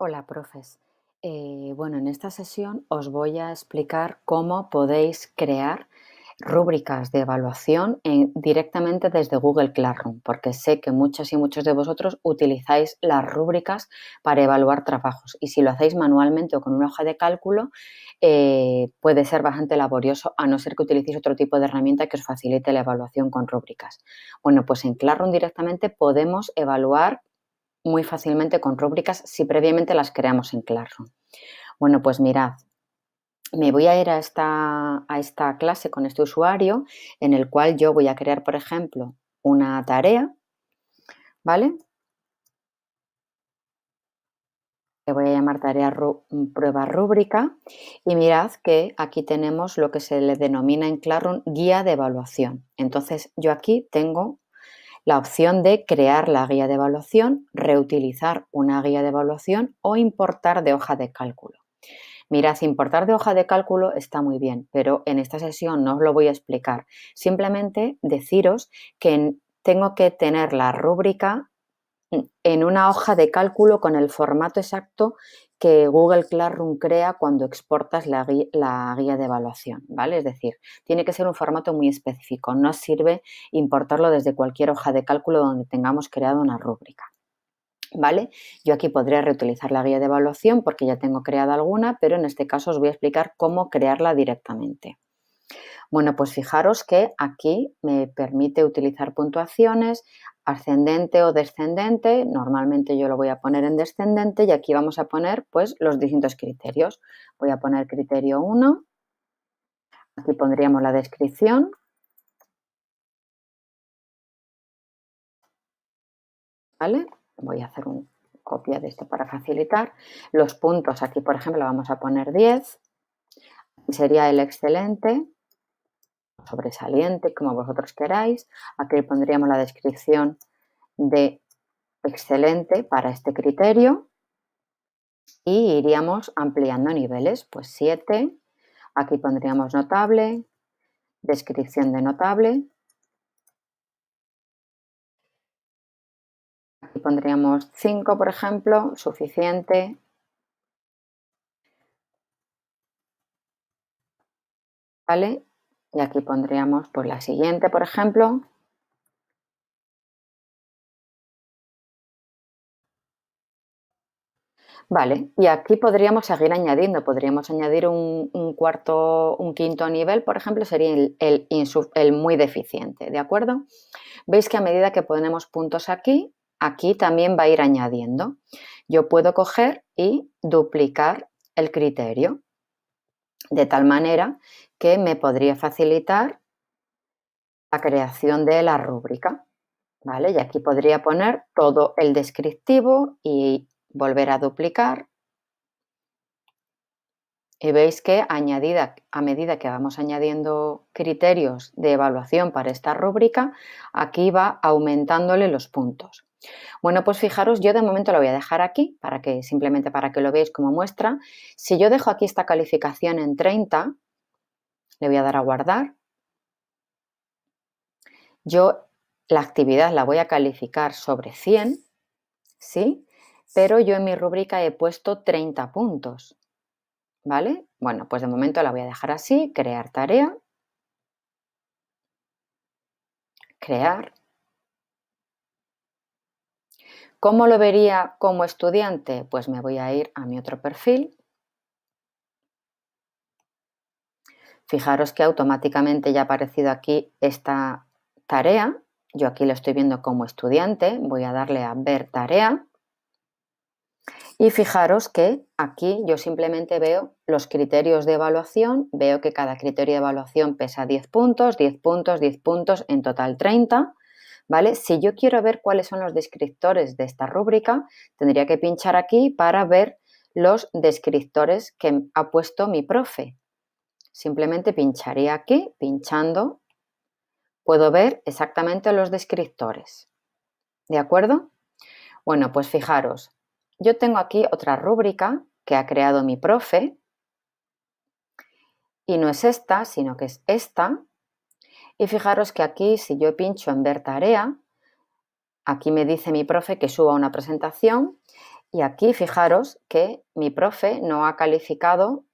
Hola, profes. Eh, bueno, en esta sesión os voy a explicar cómo podéis crear rúbricas de evaluación eh, directamente desde Google Classroom, porque sé que muchas y muchos de vosotros utilizáis las rúbricas para evaluar trabajos y si lo hacéis manualmente o con una hoja de cálculo eh, puede ser bastante laborioso a no ser que utilicéis otro tipo de herramienta que os facilite la evaluación con rúbricas. Bueno, pues en Classroom directamente podemos evaluar muy fácilmente con rúbricas si previamente las creamos en Classroom. Bueno, pues mirad, me voy a ir a esta, a esta clase con este usuario en el cual yo voy a crear, por ejemplo, una tarea, ¿vale? Le voy a llamar tarea prueba rúbrica y mirad que aquí tenemos lo que se le denomina en Classroom guía de evaluación. Entonces yo aquí tengo la opción de crear la guía de evaluación, reutilizar una guía de evaluación o importar de hoja de cálculo. Mirad, importar de hoja de cálculo está muy bien, pero en esta sesión no os lo voy a explicar. Simplemente deciros que tengo que tener la rúbrica en una hoja de cálculo con el formato exacto que Google Classroom crea cuando exportas la guía, la guía, de evaluación, ¿vale? Es decir, tiene que ser un formato muy específico, no sirve importarlo desde cualquier hoja de cálculo donde tengamos creado una rúbrica. ¿Vale? Yo aquí podría reutilizar la guía de evaluación porque ya tengo creada alguna, pero en este caso os voy a explicar cómo crearla directamente. Bueno, pues fijaros que aquí me permite utilizar puntuaciones, ascendente o descendente, normalmente yo lo voy a poner en descendente y aquí vamos a poner pues los distintos criterios. Voy a poner criterio 1, aquí pondríamos la descripción, Voy a hacer una copia de esto para facilitar. Los puntos aquí, por ejemplo, vamos a poner 10, sería el excelente, sobresaliente, como vosotros queráis. Aquí pondríamos la descripción de excelente para este criterio y iríamos ampliando niveles, pues 7, aquí pondríamos notable, descripción de notable, aquí pondríamos 5 por ejemplo, suficiente, ¿vale? Y aquí pondríamos por pues, la siguiente, por ejemplo. Vale, y aquí podríamos seguir añadiendo, podríamos añadir un, cuarto, un quinto nivel, por ejemplo, sería el, muy deficiente, ¿de acuerdo? Veis que a medida que ponemos puntos aquí, aquí también va a ir añadiendo. Yo puedo coger y duplicar el criterio, de tal manera que me podría facilitar la creación de la rúbrica. ¿Vale? Y aquí podría poner todo el descriptivo y volver a duplicar. Y veis que añadida, a medida que vamos añadiendo criterios de evaluación para esta rúbrica, aquí va aumentándole los puntos. Bueno, pues fijaros, yo de momento lo voy a dejar aquí, para que, simplemente para que lo veáis como muestra. Si yo dejo aquí esta calificación en 30, le voy a dar a guardar. Yo la actividad la voy a calificar sobre 100, ¿sí? Pero yo en mi rúbrica he puesto 30 puntos, ¿vale? Bueno, pues de momento la voy a dejar así, crear tarea, crear. ¿Cómo lo vería como estudiante? Pues me voy a ir a mi otro perfil, Fijaros que automáticamente ya ha aparecido aquí esta tarea. Yo aquí lo estoy viendo como estudiante. Voy a darle a ver tarea. Y fijaros que aquí yo simplemente veo los criterios de evaluación. Veo que cada criterio de evaluación pesa 10 puntos, 10 puntos, 10 puntos, en total 30. ¿Vale? Si yo quiero ver cuáles son los descriptores de esta rúbrica, tendría que pinchar aquí para ver los descriptores que ha puesto mi profe. Simplemente pincharé aquí, pinchando, puedo ver exactamente los descriptores. ¿De acuerdo? Bueno, pues fijaros, yo tengo aquí otra rúbrica que ha creado mi profe y no es esta, sino que es esta. Y fijaros que aquí, si yo pincho en ver tarea, aquí me dice mi profe que suba una presentación y aquí fijaros que mi profe no ha calificado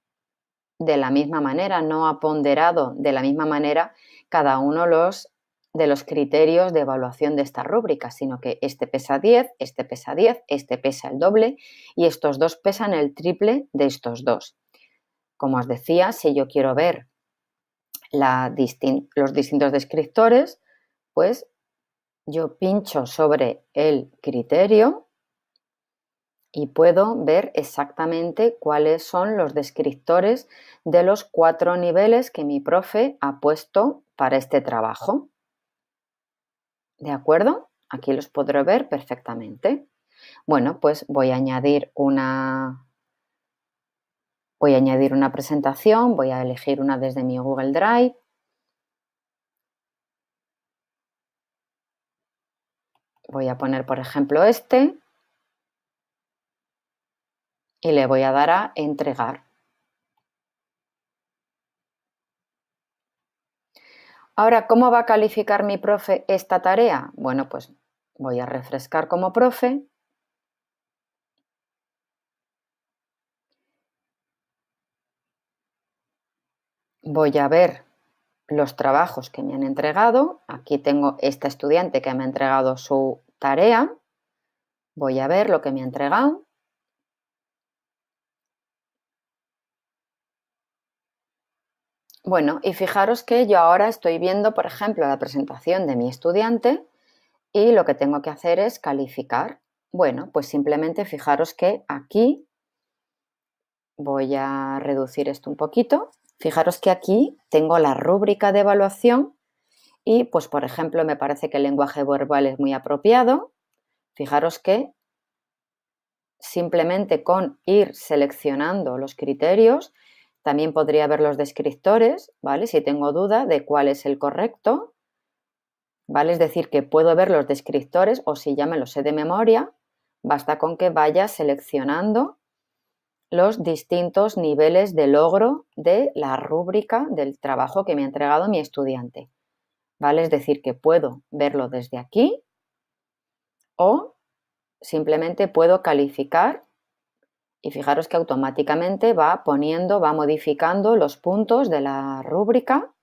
de la misma manera, no ha ponderado de la misma manera cada uno los, de los criterios de evaluación de esta rúbrica, sino que este pesa 10, este pesa 10, este pesa el doble y estos dos pesan el triple de estos dos. Como os decía, si yo quiero ver los distintos descriptores, pues yo pincho sobre el criterio y puedo ver exactamente cuáles son los descriptores de los cuatro niveles que mi profe ha puesto para este trabajo. ¿De acuerdo? Aquí los podré ver perfectamente. Bueno, pues voy a añadir una voy a añadir una presentación, voy a elegir una desde mi Google Drive. Voy a poner, por ejemplo, este y le voy a dar a entregar. Ahora, ¿cómo va a calificar mi profe esta tarea? Bueno, pues voy a refrescar como profe. Voy a ver los trabajos que me han entregado. Aquí tengo esta estudiante que me ha entregado su tarea. Voy a ver lo que me ha entregado. Bueno, y fijaros que yo ahora estoy viendo, por ejemplo, la presentación de mi estudiante y lo que tengo que hacer es calificar. Bueno, pues simplemente fijaros que aquí voy a reducir esto un poquito. Fijaros que aquí tengo la rúbrica de evaluación y, pues, por ejemplo, me parece que el lenguaje verbal es muy apropiado. Fijaros que simplemente con ir seleccionando los criterios también podría ver los descriptores, ¿vale? Si tengo duda de cuál es el correcto, ¿vale? Es decir, que puedo ver los descriptores o si ya me los sé de memoria, basta con que vaya seleccionando los distintos niveles de logro de la rúbrica del trabajo que me ha entregado mi estudiante, ¿vale? Es decir, que puedo verlo desde aquí o simplemente puedo calificar y fijaros que automáticamente va poniendo, va modificando los puntos de la rúbrica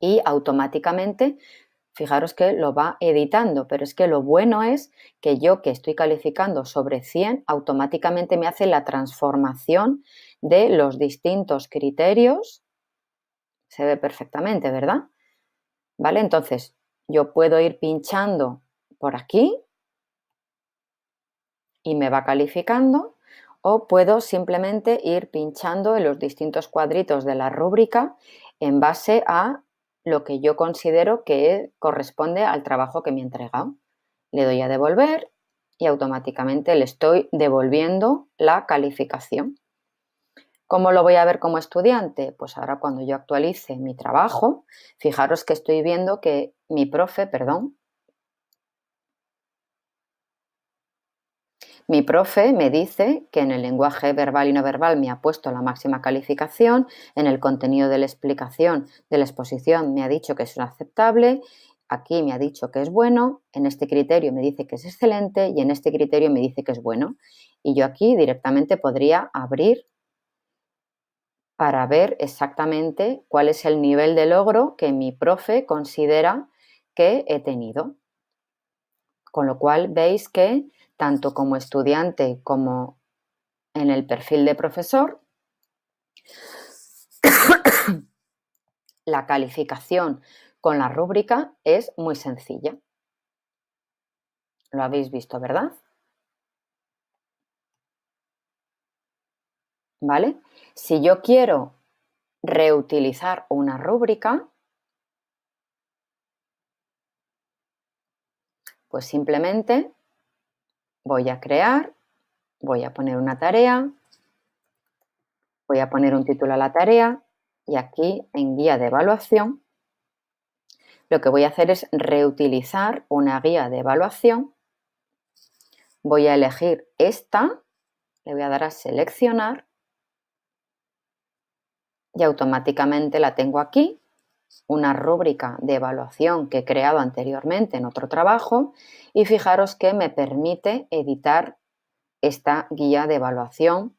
y automáticamente, fijaros que lo va editando, pero es que lo bueno es que yo que estoy calificando sobre 100, automáticamente me hace la transformación de los distintos criterios. Se ve perfectamente, ¿verdad? ¿Vale? Entonces, yo puedo ir pinchando por aquí y me va calificando o puedo simplemente ir pinchando en los distintos cuadritos de la rúbrica en base a lo que yo considero que corresponde al trabajo que me he entregado. Le doy a devolver y automáticamente le estoy devolviendo la calificación. ¿Cómo lo voy a ver como estudiante? Pues ahora cuando yo actualice mi trabajo, fijaros que estoy viendo que mi profe, perdón, Mi profe me dice que en el lenguaje verbal y no verbal me ha puesto la máxima calificación, en el contenido de la explicación de la exposición me ha dicho que es aceptable, aquí me ha dicho que es bueno, en este criterio me dice que es excelente y en este criterio me dice que es bueno. Y yo aquí directamente podría abrir para ver exactamente cuál es el nivel de logro que mi profe considera que he tenido. Con lo cual veis que tanto como estudiante como en el perfil de profesor. la calificación con la rúbrica es muy sencilla. Lo habéis visto, ¿verdad? ¿Vale? Si yo quiero reutilizar una rúbrica, pues simplemente voy a crear, voy a poner una tarea, voy a poner un título a la tarea y aquí en guía de evaluación lo que voy a hacer es reutilizar una guía de evaluación. Voy a elegir esta, le voy a dar a seleccionar y automáticamente la tengo aquí una rúbrica de evaluación que he creado anteriormente en otro trabajo y fijaros que me permite editar esta guía de evaluación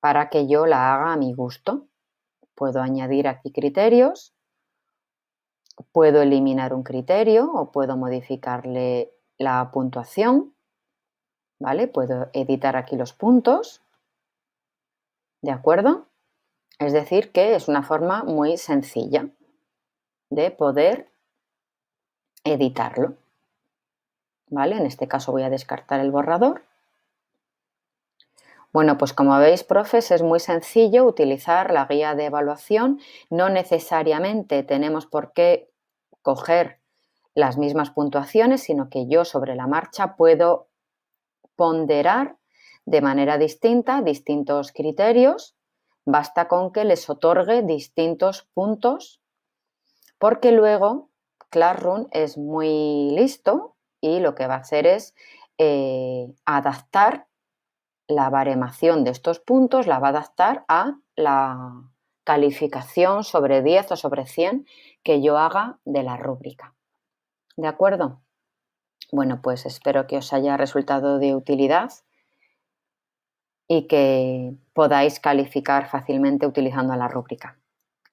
para que yo la haga a mi gusto. Puedo añadir aquí criterios, puedo eliminar un criterio o puedo modificarle la puntuación, ¿vale? Puedo editar aquí los puntos, ¿de acuerdo? Es decir, que es una forma muy sencilla de poder editarlo. ¿Vale? En este caso voy a descartar el borrador. Bueno, pues como veis, profes, es muy sencillo utilizar la guía de evaluación. No necesariamente tenemos por qué coger las mismas puntuaciones, sino que yo sobre la marcha puedo ponderar de manera distinta distintos criterios. Basta con que les otorgue distintos puntos porque luego Classroom es muy listo y lo que va a hacer es eh, adaptar la baremación de estos puntos, la va a adaptar a la calificación sobre 10 o sobre 100 que yo haga de la rúbrica. ¿De acuerdo? Bueno, pues espero que os haya resultado de utilidad y que podáis calificar fácilmente utilizando la rúbrica.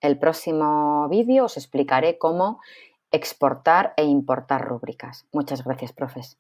El próximo vídeo os explicaré cómo exportar e importar rúbricas. Muchas gracias, profes.